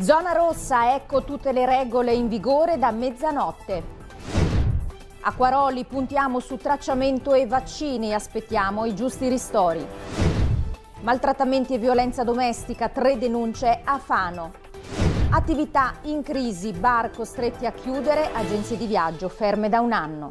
Zona rossa, ecco tutte le regole in vigore da mezzanotte. A Quaroli puntiamo su tracciamento e vaccini, aspettiamo i giusti ristori. Maltrattamenti e violenza domestica, tre denunce a Fano. Attività in crisi, bar costretti a chiudere, agenzie di viaggio ferme da un anno.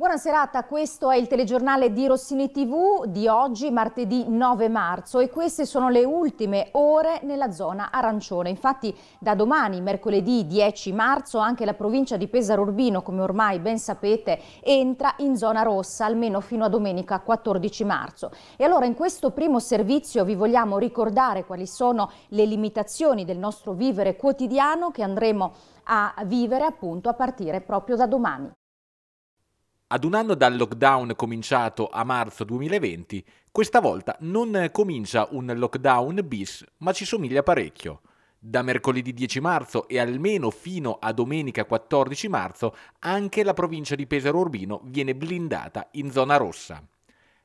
Buona serata, questo è il telegiornale di Rossini TV di oggi, martedì 9 marzo e queste sono le ultime ore nella zona arancione. Infatti da domani, mercoledì 10 marzo, anche la provincia di Pesaro Urbino, come ormai ben sapete, entra in zona rossa almeno fino a domenica 14 marzo. E allora in questo primo servizio vi vogliamo ricordare quali sono le limitazioni del nostro vivere quotidiano che andremo a vivere appunto a partire proprio da domani. Ad un anno dal lockdown cominciato a marzo 2020, questa volta non comincia un lockdown bis, ma ci somiglia parecchio. Da mercoledì 10 marzo e almeno fino a domenica 14 marzo anche la provincia di Pesaro Urbino viene blindata in zona rossa.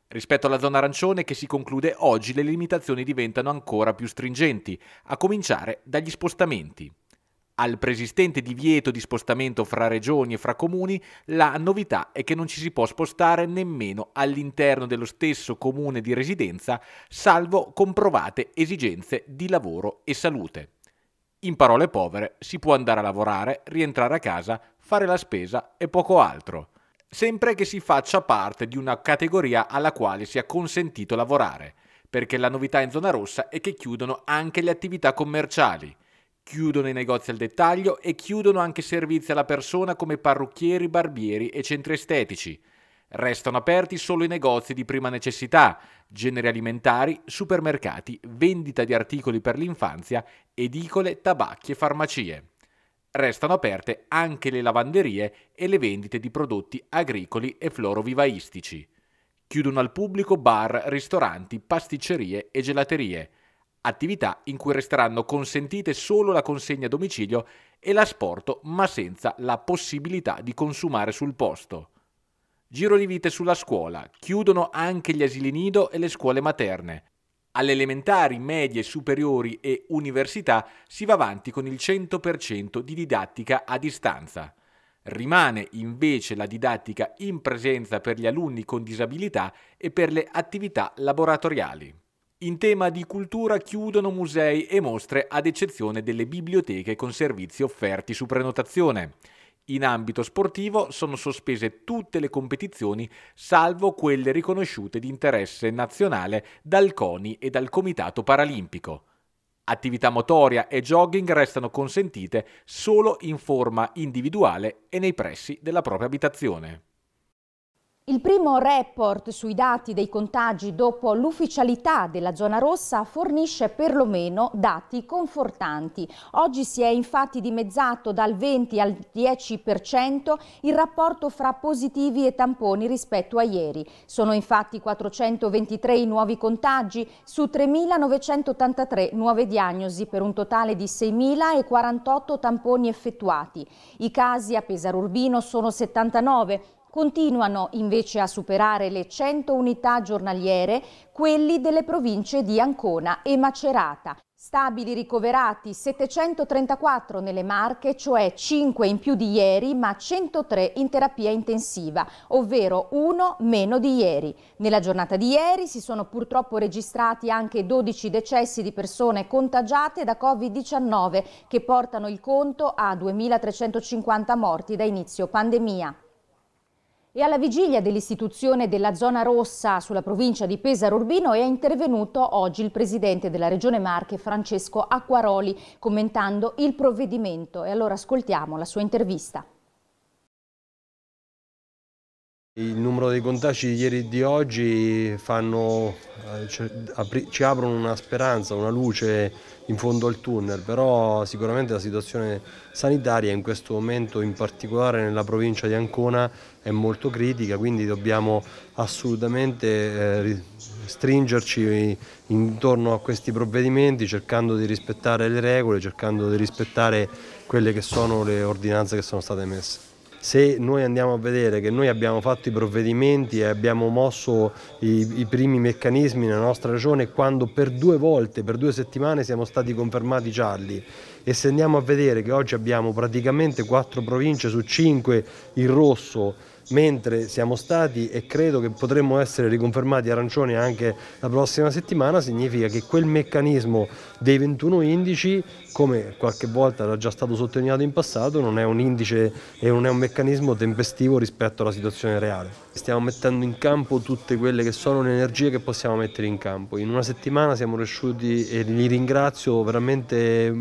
Rispetto alla zona arancione che si conclude oggi le limitazioni diventano ancora più stringenti, a cominciare dagli spostamenti. Al preesistente divieto di spostamento fra regioni e fra comuni, la novità è che non ci si può spostare nemmeno all'interno dello stesso comune di residenza, salvo comprovate esigenze di lavoro e salute. In parole povere, si può andare a lavorare, rientrare a casa, fare la spesa e poco altro, sempre che si faccia parte di una categoria alla quale sia consentito lavorare, perché la novità in zona rossa è che chiudono anche le attività commerciali Chiudono i negozi al dettaglio e chiudono anche servizi alla persona come parrucchieri, barbieri e centri estetici. Restano aperti solo i negozi di prima necessità, generi alimentari, supermercati, vendita di articoli per l'infanzia, edicole, tabacchi e farmacie. Restano aperte anche le lavanderie e le vendite di prodotti agricoli e florovivaistici. Chiudono al pubblico bar, ristoranti, pasticcerie e gelaterie attività in cui resteranno consentite solo la consegna a domicilio e l'asporto, ma senza la possibilità di consumare sul posto. Giro di vite sulla scuola, chiudono anche gli asili nido e le scuole materne. Alle elementari, medie, superiori e università si va avanti con il 100% di didattica a distanza. Rimane invece la didattica in presenza per gli alunni con disabilità e per le attività laboratoriali. In tema di cultura chiudono musei e mostre ad eccezione delle biblioteche con servizi offerti su prenotazione. In ambito sportivo sono sospese tutte le competizioni salvo quelle riconosciute di interesse nazionale dal CONI e dal Comitato Paralimpico. Attività motoria e jogging restano consentite solo in forma individuale e nei pressi della propria abitazione. Il primo report sui dati dei contagi dopo l'ufficialità della zona rossa fornisce perlomeno dati confortanti. Oggi si è infatti dimezzato dal 20 al 10% il rapporto fra positivi e tamponi rispetto a ieri. Sono infatti 423 i nuovi contagi su 3.983 nuove diagnosi per un totale di 6.048 tamponi effettuati. I casi a Pesaro Urbino sono 79, Continuano invece a superare le 100 unità giornaliere quelli delle province di Ancona e Macerata. Stabili ricoverati 734 nelle Marche, cioè 5 in più di ieri, ma 103 in terapia intensiva, ovvero 1 meno di ieri. Nella giornata di ieri si sono purtroppo registrati anche 12 decessi di persone contagiate da Covid-19 che portano il conto a 2.350 morti da inizio pandemia. E alla vigilia dell'istituzione della zona rossa sulla provincia di Pesaro Urbino è intervenuto oggi il presidente della Regione Marche Francesco Acquaroli commentando il provvedimento e allora ascoltiamo la sua intervista. Il numero dei contagi di ieri e di oggi fanno, eh, cioè, ci aprono una speranza, una luce in fondo al tunnel, però sicuramente la situazione sanitaria in questo momento, in particolare nella provincia di Ancona, è molto critica, quindi dobbiamo assolutamente eh, stringerci intorno a questi provvedimenti cercando di rispettare le regole, cercando di rispettare quelle che sono le ordinanze che sono state emesse se noi andiamo a vedere che noi abbiamo fatto i provvedimenti e abbiamo mosso i, i primi meccanismi nella nostra regione quando per due volte, per due settimane siamo stati confermati gialli e se andiamo a vedere che oggi abbiamo praticamente quattro province su cinque in rosso mentre siamo stati e credo che potremmo essere riconfermati arancioni anche la prossima settimana, significa che quel meccanismo dei 21 indici, come qualche volta era già stato sottolineato in passato, non è un indice e non è un meccanismo tempestivo rispetto alla situazione reale. Stiamo mettendo in campo tutte quelle che sono le energie che possiamo mettere in campo. In una settimana siamo riusciti e li ringrazio veramente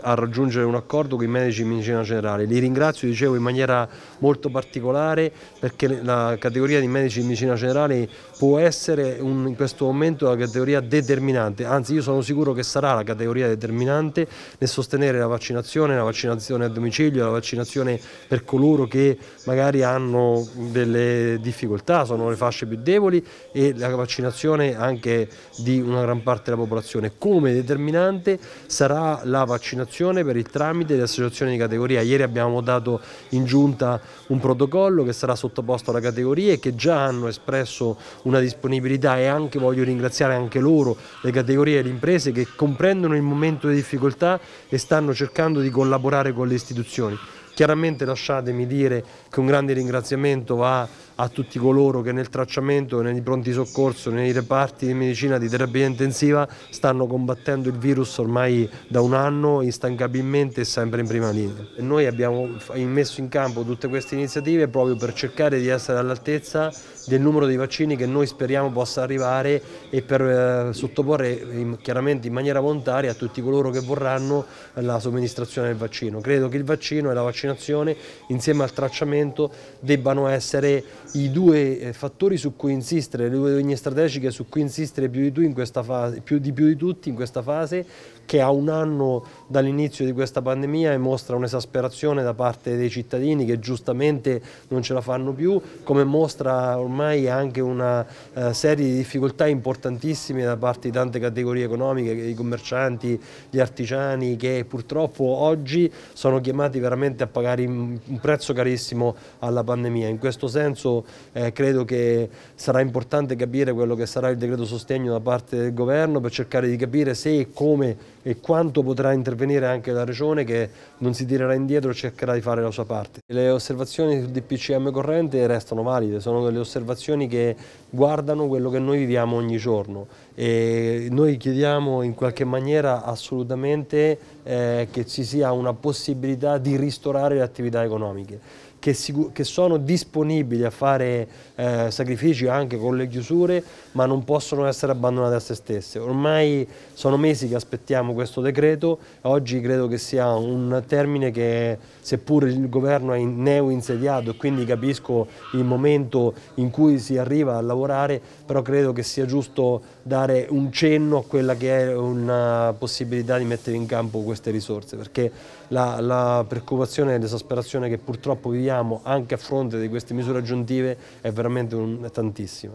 a raggiungere un accordo con i medici di medicina generale. Li ringrazio, dicevo, in maniera molto particolare perché la categoria di medici di medicina generale può essere un, in questo momento la categoria determinante, anzi io sono sicuro che sarà la categoria determinante nel sostenere la vaccinazione, la vaccinazione a domicilio, la vaccinazione per coloro che magari hanno delle difficoltà, sono le fasce più deboli e la vaccinazione anche di una gran parte della popolazione. Come determinante sarà la vaccinazione per il tramite delle associazioni di categoria. Ieri abbiamo dato in giunta un protocollo che sarà sottoposto alla categoria e che già hanno espresso una disponibilità e anche voglio ringraziare anche loro, le categorie e le imprese che comprendono il momento di difficoltà e stanno cercando di collaborare con le istituzioni. Chiaramente lasciatemi dire che un grande ringraziamento va a tutti coloro che nel tracciamento, nei pronti soccorso, nei reparti di medicina di terapia intensiva stanno combattendo il virus ormai da un anno instancabilmente e sempre in prima linea. E noi abbiamo messo in campo tutte queste iniziative proprio per cercare di essere all'altezza del numero dei vaccini che noi speriamo possa arrivare e per eh, sottoporre in, chiaramente in maniera volontaria a tutti coloro che vorranno la somministrazione del vaccino. Credo che il vaccino e la vaccinazione insieme al tracciamento debbano essere i due eh, fattori su cui insistere, le due linee strategiche su cui insistere più di, in fase, più, di più di tutti in questa fase che a un anno dall'inizio di questa pandemia e mostra un'esasperazione da parte dei cittadini che giustamente non ce la fanno più, come mostra ormai anche una eh, serie di difficoltà importantissime da parte di tante categorie economiche, i commercianti, gli artigiani che purtroppo oggi sono chiamati veramente a pagare un prezzo carissimo alla pandemia. In questo senso eh, credo che sarà importante capire quello che sarà il decreto sostegno da parte del governo per cercare di capire se e come e quanto potrà intervenire anche la Regione che non si tirerà indietro e cercherà di fare la sua parte. Le osservazioni sul DPCM corrente restano valide, sono delle osservazioni che guardano quello che noi viviamo ogni giorno e noi chiediamo in qualche maniera assolutamente eh, che ci sia una possibilità di ristorare le attività economiche che, che sono disponibili a fare eh, sacrifici anche con le chiusure, ma non possono essere abbandonate a se stesse. Ormai sono mesi che aspettiamo questo decreto, oggi credo che sia un termine che seppur il governo è in, neo insediato e quindi capisco il momento in cui si arriva a lavorare, però credo che sia giusto dare un cenno a quella che è una possibilità di mettere in campo queste risorse, perché la, la preoccupazione e l'esasperazione che purtroppo viviamo anche a fronte di queste misure aggiuntive è veramente un, è tantissima.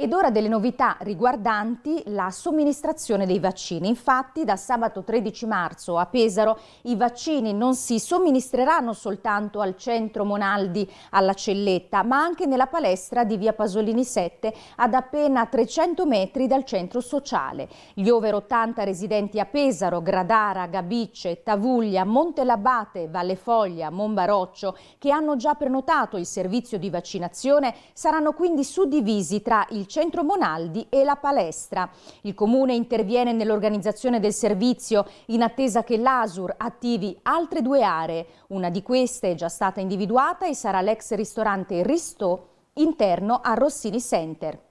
Ed ora delle novità riguardanti la somministrazione dei vaccini. Infatti da sabato 13 marzo a Pesaro i vaccini non si somministreranno soltanto al centro Monaldi alla Celletta, ma anche nella palestra di via Pasolini 7 ad appena 300 metri dal centro sociale. Gli over 80 residenti a Pesaro, Gradara, Gabice, Tavuglia, Montelabate, Vallefoglia, Monbaroccio, che hanno già prenotato il servizio di vaccinazione, saranno quindi suddivisi tra il centro Monaldi e la palestra. Il comune interviene nell'organizzazione del servizio in attesa che l'ASUR attivi altre due aree. Una di queste è già stata individuata e sarà l'ex ristorante Ristò interno a Rossini Center.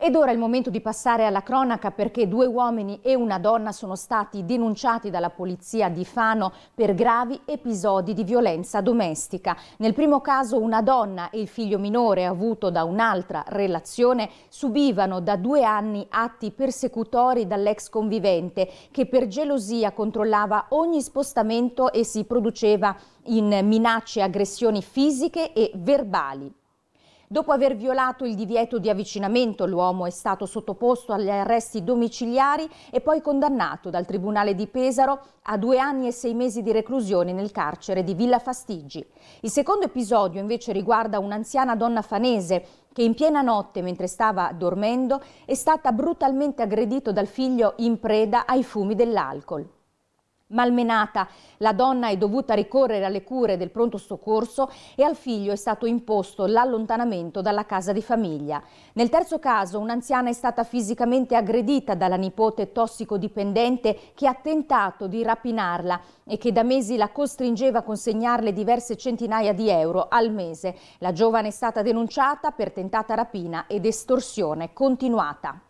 Ed ora è il momento di passare alla cronaca perché due uomini e una donna sono stati denunciati dalla polizia di Fano per gravi episodi di violenza domestica. Nel primo caso una donna e il figlio minore avuto da un'altra relazione subivano da due anni atti persecutori dall'ex convivente che per gelosia controllava ogni spostamento e si produceva in minacce e aggressioni fisiche e verbali. Dopo aver violato il divieto di avvicinamento, l'uomo è stato sottoposto agli arresti domiciliari e poi condannato dal Tribunale di Pesaro a due anni e sei mesi di reclusione nel carcere di Villa Fastigi. Il secondo episodio invece riguarda un'anziana donna fanese che in piena notte, mentre stava dormendo, è stata brutalmente aggredita dal figlio in preda ai fumi dell'alcol. Malmenata, la donna è dovuta ricorrere alle cure del pronto soccorso e al figlio è stato imposto l'allontanamento dalla casa di famiglia. Nel terzo caso un'anziana è stata fisicamente aggredita dalla nipote tossicodipendente che ha tentato di rapinarla e che da mesi la costringeva a consegnarle diverse centinaia di euro al mese. La giovane è stata denunciata per tentata rapina ed estorsione continuata.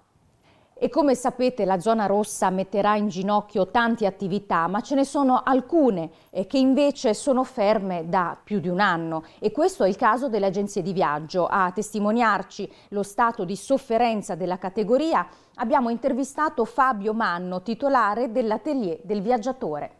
E come sapete la zona rossa metterà in ginocchio tante attività, ma ce ne sono alcune eh, che invece sono ferme da più di un anno. E questo è il caso delle agenzie di viaggio. A testimoniarci lo stato di sofferenza della categoria abbiamo intervistato Fabio Manno, titolare dell'atelier del viaggiatore.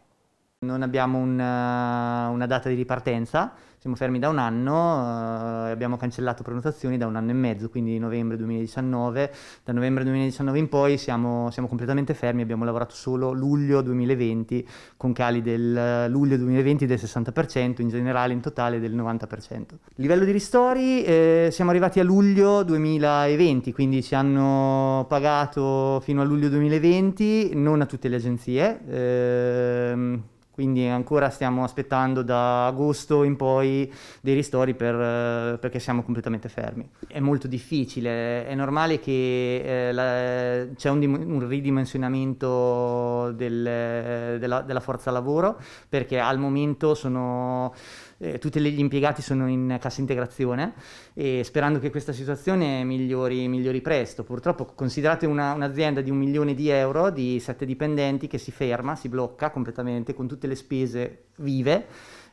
Non abbiamo una, eh, una data di ripartenza, siamo fermi da un anno, eh, abbiamo cancellato prenotazioni da un anno e mezzo, quindi novembre 2019, da novembre 2019 in poi siamo, siamo completamente fermi, abbiamo lavorato solo luglio 2020 con cali del eh, luglio 2020 del 60%, in generale in totale del 90%. Livello di ristori, eh, siamo arrivati a luglio 2020, quindi ci hanno pagato fino a luglio 2020, non a tutte le agenzie. Ehm, quindi ancora stiamo aspettando da agosto in poi dei ristori per, eh, perché siamo completamente fermi. È molto difficile, è normale che eh, la, c'è un, un ridimensionamento del, della, della forza lavoro perché al momento sono eh, tutti gli impiegati sono in cassa integrazione e sperando che questa situazione migliori, migliori presto. Purtroppo considerate una, un'azienda di un milione di euro, di sette dipendenti, che si ferma, si blocca completamente con tutte le spese vive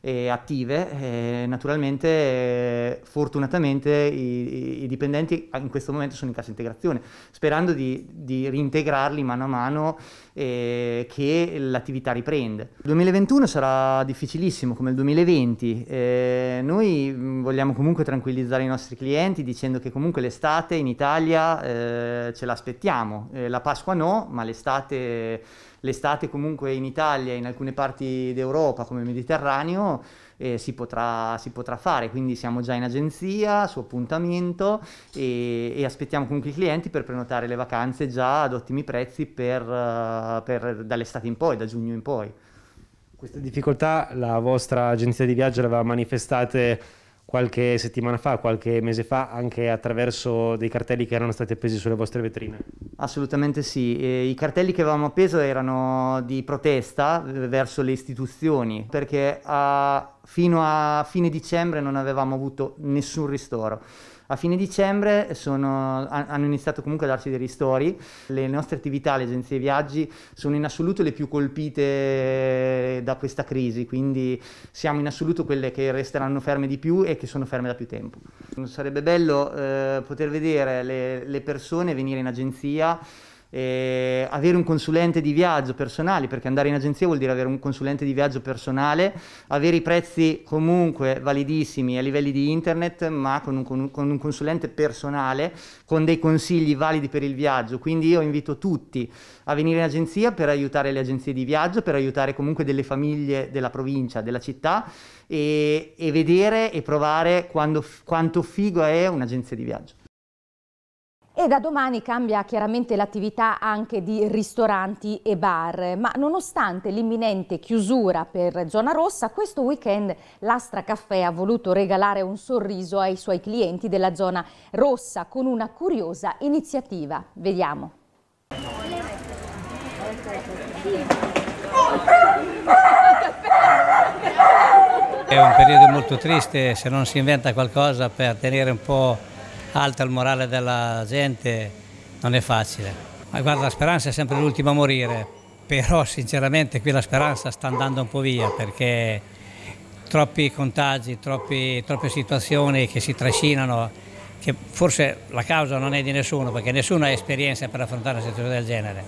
eh, attive, eh, naturalmente eh, fortunatamente i, i, dipendenti ah, in questo momento sono in cassa integrazione, sperando di, di reintegrarli mano a mano che l'attività riprende. Il 2021 sarà difficilissimo come il 2020, noi mm, vogliamo comunque tranquillizzare i nostri clienti dicendo che comunque l'estate in Italia eh, ce l'aspettiamo, la Pasqua no, ma l'estate l'estate comunque in Italia e in alcune parti d'Europa come il Mediterraneo eh, si, potrà, si, potrà, fare, quindi siamo già in agenzia su appuntamento e, e, aspettiamo comunque i clienti per prenotare le vacanze già ad ottimi prezzi per, eh, per, dall'estate in poi, da giugno in poi. Queste difficoltà la vostra agenzia di viaggio le aveva manifestate qualche settimana fa, qualche mese fa, anche attraverso dei cartelli che erano stati appesi sulle vostre vetrine? Assolutamente sì, e i cartelli che avevamo appeso erano di protesta eh, verso le istituzioni, perché a, ah, fino a fine dicembre non avevamo avuto nessun ristoro. A fine dicembre sono, hanno iniziato comunque a darci dei ristori. Le nostre attività, le agenzie viaggi, sono in assoluto le più colpite da questa crisi, quindi siamo in assoluto quelle che resteranno ferme di più e che sono ferme da più tempo. Sarebbe bello eh, poter vedere le, le persone venire in agenzia eh, avere un consulente di viaggio personale, perché andare in agenzia vuol dire avere un consulente di viaggio personale, avere i prezzi comunque validissimi a livelli di internet, ma con un, con un consulente personale, con dei consigli validi per il viaggio. Quindi io invito tutti a venire in agenzia per aiutare le agenzie di viaggio, per aiutare comunque delle famiglie della provincia, della città e, e vedere e provare quando, quanto figo è un'agenzia di viaggio. E da domani cambia chiaramente l'attività anche di ristoranti e bar, ma nonostante l'imminente chiusura per zona rossa, questo weekend l'Astra Caffè ha voluto regalare un sorriso ai suoi clienti della zona rossa con una curiosa iniziativa. Vediamo. È un periodo molto triste se non si inventa qualcosa per tenere un po' alta il morale della gente non è facile. Ma guarda, la speranza è sempre l'ultima a morire, però sinceramente qui la speranza sta andando un po' via perché troppi contagi, troppi, troppe situazioni che si trascinano, che forse la causa non è di nessuno perché nessuno ha esperienza per affrontare una situazione del genere.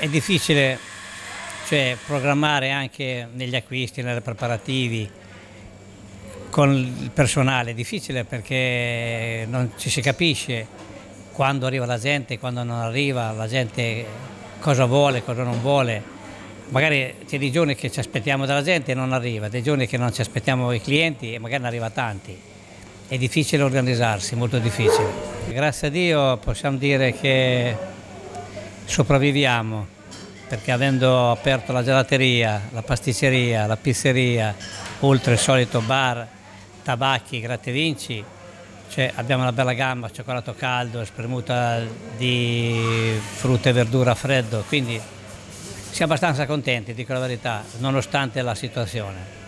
È difficile cioè, programmare anche negli acquisti, nei preparativi, con il personale è difficile perché non ci si capisce quando arriva la gente, quando non arriva, la gente cosa vuole, cosa non vuole. Magari c'è dei giorni che ci aspettiamo dalla gente e non arriva, dei giorni che non ci aspettiamo i clienti e magari ne arriva tanti. È difficile organizzarsi, molto difficile. Grazie a Dio possiamo dire che sopravviviamo perché avendo aperto la gelateria, la pasticceria, la pizzeria, oltre il solito bar tabacchi, grattevinci, cioè abbiamo una bella gamma, cioccolato caldo, spremuta di frutta e verdura a freddo, quindi siamo abbastanza contenti, dico la verità, nonostante la situazione.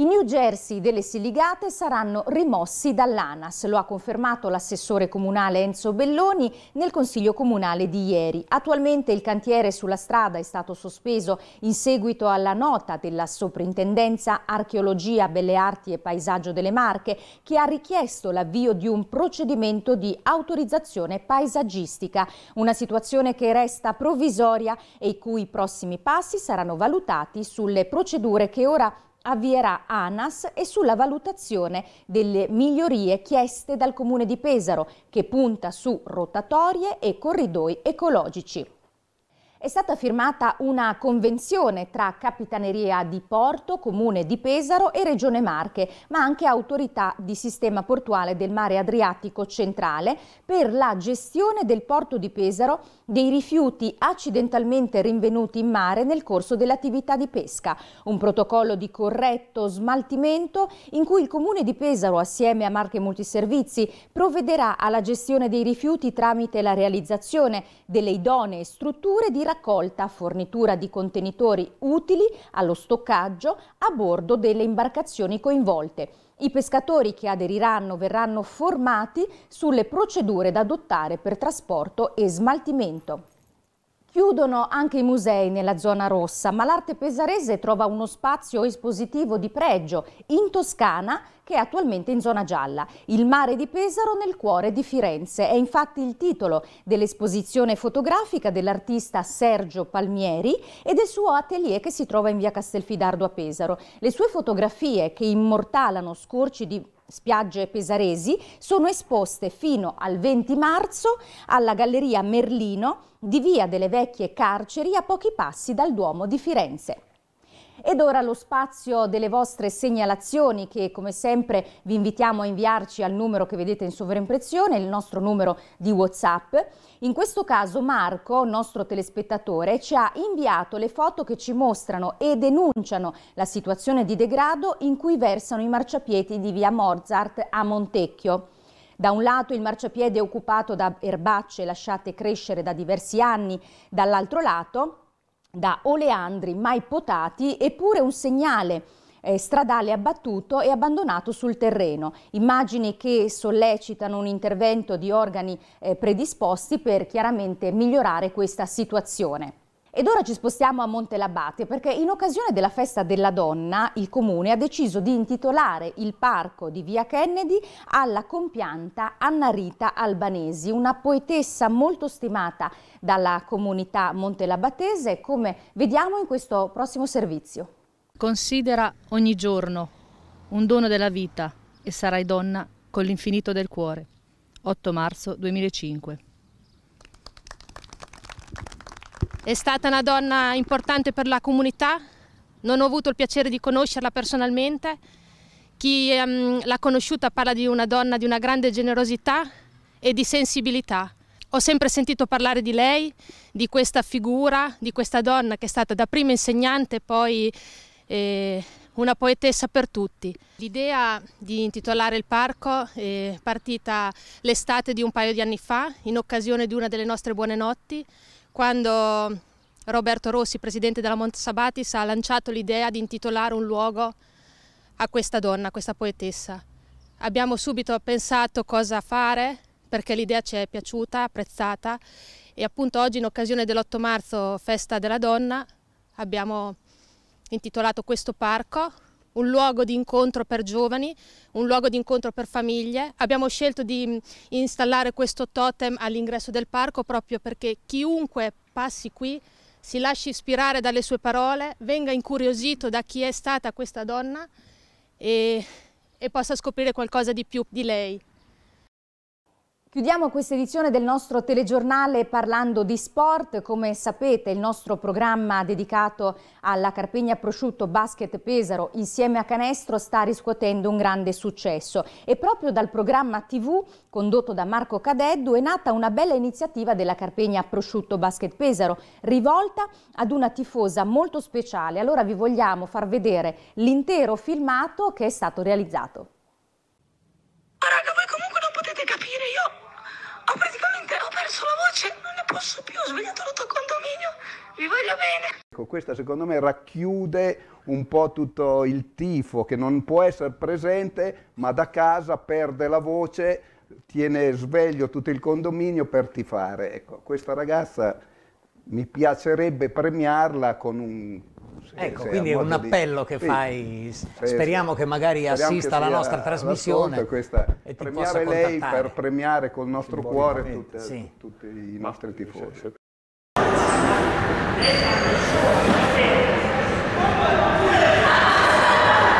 I New Jersey delle Siligate saranno rimossi dall'ANAS, lo ha confermato l'assessore comunale Enzo Belloni nel Consiglio Comunale di ieri. Attualmente il cantiere sulla strada è stato sospeso in seguito alla nota della Soprintendenza Archeologia, Belle Arti e Paesaggio delle Marche che ha richiesto l'avvio di un procedimento di autorizzazione paesaggistica, una situazione che resta provvisoria e i cui prossimi passi saranno valutati sulle procedure che ora avvierà ANAS e sulla valutazione delle migliorie chieste dal Comune di Pesaro, che punta su rotatorie e corridoi ecologici. È stata firmata una convenzione tra Capitaneria di Porto, Comune di Pesaro e Regione Marche, ma anche Autorità di Sistema Portuale del Mare Adriatico Centrale per la gestione del porto di Pesaro dei rifiuti accidentalmente rinvenuti in mare nel corso dell'attività di pesca. Un protocollo di corretto smaltimento in cui il Comune di Pesaro, assieme a Marche Multiservizi, provvederà alla gestione dei rifiuti tramite la realizzazione delle idonee strutture di raccolta fornitura di contenitori utili allo stoccaggio a bordo delle imbarcazioni coinvolte. I pescatori che aderiranno verranno formati sulle procedure da adottare per trasporto e smaltimento. Chiudono anche i musei nella zona rossa, ma l'arte pesarese trova uno spazio espositivo di pregio in Toscana che è attualmente in zona gialla. Il mare di Pesaro nel cuore di Firenze è infatti il titolo dell'esposizione fotografica dell'artista Sergio Palmieri e del suo atelier che si trova in via Castelfidardo a Pesaro. Le sue fotografie che immortalano scorci di spiagge pesaresi, sono esposte fino al 20 marzo alla Galleria Merlino di Via delle Vecchie Carceri a pochi passi dal Duomo di Firenze. Ed ora lo spazio delle vostre segnalazioni che come sempre vi invitiamo a inviarci al numero che vedete in sovraimpressione, il nostro numero di Whatsapp. In questo caso Marco, nostro telespettatore, ci ha inviato le foto che ci mostrano e denunciano la situazione di degrado in cui versano i marciapiedi di via Mozart a Montecchio. Da un lato il marciapiede è occupato da erbacce lasciate crescere da diversi anni, dall'altro lato da oleandri mai potati, eppure un segnale eh, stradale abbattuto e abbandonato sul terreno. Immagini che sollecitano un intervento di organi eh, predisposti per chiaramente migliorare questa situazione. Ed ora ci spostiamo a Montelabate perché in occasione della festa della donna il comune ha deciso di intitolare il parco di via Kennedy alla compianta Anna Rita Albanesi, una poetessa molto stimata dalla comunità montelabatese come vediamo in questo prossimo servizio. Considera ogni giorno un dono della vita e sarai donna con l'infinito del cuore. 8 marzo 2005 È stata una donna importante per la comunità, non ho avuto il piacere di conoscerla personalmente. Chi um, l'ha conosciuta parla di una donna di una grande generosità e di sensibilità. Ho sempre sentito parlare di lei, di questa figura, di questa donna che è stata da prima insegnante poi eh, una poetessa per tutti. L'idea di intitolare il parco è partita l'estate di un paio di anni fa in occasione di una delle nostre buone notti quando Roberto Rossi, presidente della Montsabatis, ha lanciato l'idea di intitolare un luogo a questa donna, a questa poetessa. Abbiamo subito pensato cosa fare perché l'idea ci è piaciuta, apprezzata e appunto oggi in occasione dell'8 marzo, festa della donna, abbiamo intitolato questo parco un luogo di incontro per giovani, un luogo di incontro per famiglie. Abbiamo scelto di mm, installare questo totem all'ingresso del parco proprio perché chiunque passi qui si lasci ispirare dalle sue parole, venga incuriosito da chi è stata questa donna e, e possa scoprire qualcosa di più di lei. Chiudiamo questa edizione del nostro telegiornale parlando di sport. Come sapete il nostro programma dedicato alla Carpegna Prosciutto Basket Pesaro insieme a Canestro sta riscuotendo un grande successo e proprio dal programma TV condotto da Marco Cadeddu è nata una bella iniziativa della Carpegna Prosciutto Basket Pesaro rivolta ad una tifosa molto speciale. Allora vi vogliamo far vedere l'intero filmato che è stato realizzato. posso più, ho svegliato sbagliato l'auto condominio, vi voglio bene. Ecco, questa secondo me racchiude un po' tutto il tifo che non può essere presente, ma da casa perde la voce, tiene sveglio tutto il condominio per tifare. Ecco, questa ragazza mi piacerebbe premiarla con un sì, ecco, sì, quindi è un appello di... che fai, sì, speriamo che magari speriamo assista alla nostra trasmissione questa premiare lei per premiare col nostro cuore eh, tutte, sì. tutti i nostri tifosi.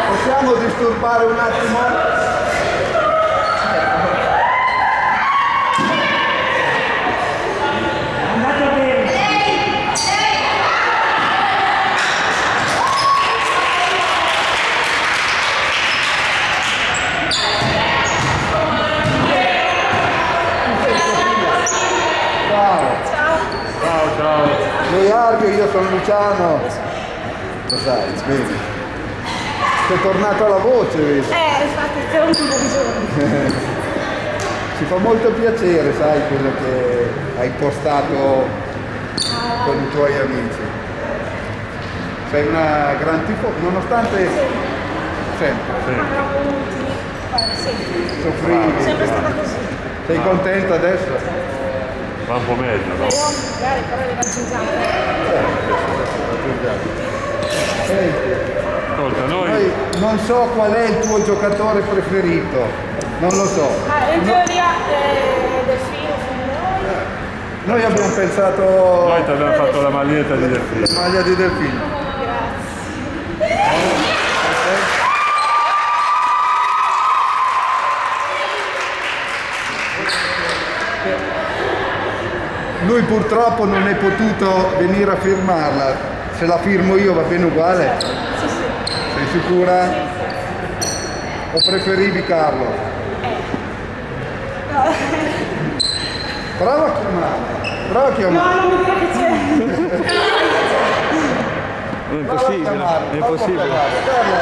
Possiamo disturbare un attimo? sei io sono Luciano. Lo sai, bene. Sei tornato alla voce, vedo. Eh, infatti, c'era un po' di giorni. Ci fa molto piacere, sai, quello che hai postato con i tuoi amici. Sei una gran tifosa, nonostante... Sì. Sempre. Eh, sì. Soffrivi. Sempre stata così. Sei contenta adesso? va un po' meglio, no? però le raggiungiamo. Ascolta, noi... noi... Non so qual è il tuo giocatore preferito, non lo so. Ah, in teoria eh, Delfino, noi. Noi abbiamo pensato... Noi ti abbiamo fatto la maglietta di Delfino. La maglia di Delfino. Grazie lui purtroppo non è potuto venire a firmarla, se la firmo io va bene uguale? Sì, sì. Sei sicura? Sì, o preferivi Carlo? Eh. Prova a chiamare, prova a chiamare. No, non mi piace. è impossibile, è impossibile.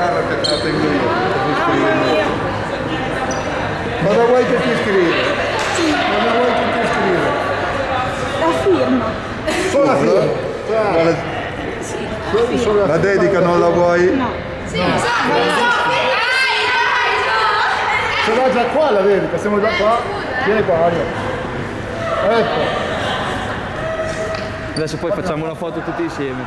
carra che è stata in ma da vuoi che ti scrive? Sì. ma da vuoi che ti scrive? la firma solo la firma? Cioè, la... Sì, la, firma. la dedica non la vuoi? no sì, no. lo so, lo so ce l'ha già qua la dedica, siamo già qua eh, eh. vieni qua, Mario ecco Adesso poi facciamo una foto tutti insieme.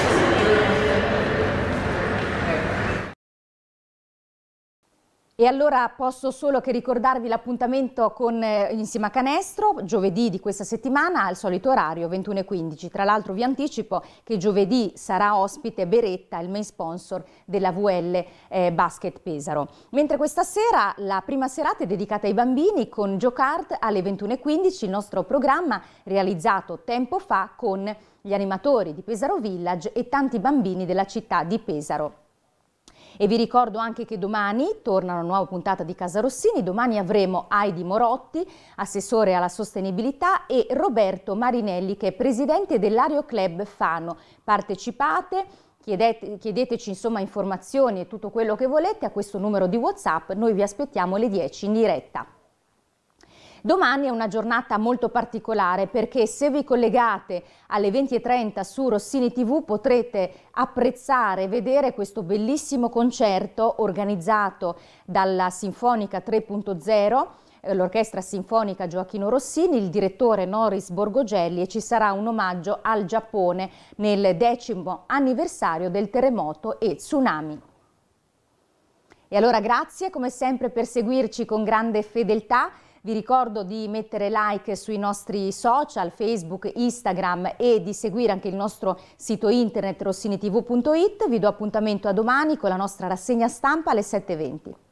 E allora posso solo che ricordarvi l'appuntamento con eh, Insieme a Canestro, giovedì di questa settimana al solito orario 21.15. Tra l'altro vi anticipo che giovedì sarà ospite Beretta, il main sponsor della VL eh, Basket Pesaro. Mentre questa sera la prima serata è dedicata ai bambini con Giocard alle 21.15, il nostro programma realizzato tempo fa con gli animatori di Pesaro Village e tanti bambini della città di Pesaro. E vi ricordo anche che domani torna una nuova puntata di Casa Rossini. Domani avremo Heidi Morotti, assessore alla sostenibilità, e Roberto Marinelli, che è presidente dell'Ario Club Fano. Partecipate. Chiedete, chiedeteci insomma, informazioni e tutto quello che volete a questo numero di Whatsapp, noi vi aspettiamo alle 10 in diretta. Domani è una giornata molto particolare perché se vi collegate alle 20.30 su Rossini TV potrete apprezzare e vedere questo bellissimo concerto organizzato dalla Sinfonica 3.0 eh, l'Orchestra Sinfonica Gioacchino Rossini, il direttore Norris Borgogelli e ci sarà un omaggio al Giappone nel decimo anniversario del terremoto e tsunami. E allora grazie come sempre per seguirci con grande fedeltà. Vi ricordo di mettere like sui nostri social, Facebook, Instagram e di seguire anche il nostro sito internet rossinitv.it. Vi do appuntamento a domani con la nostra rassegna stampa alle 7.20.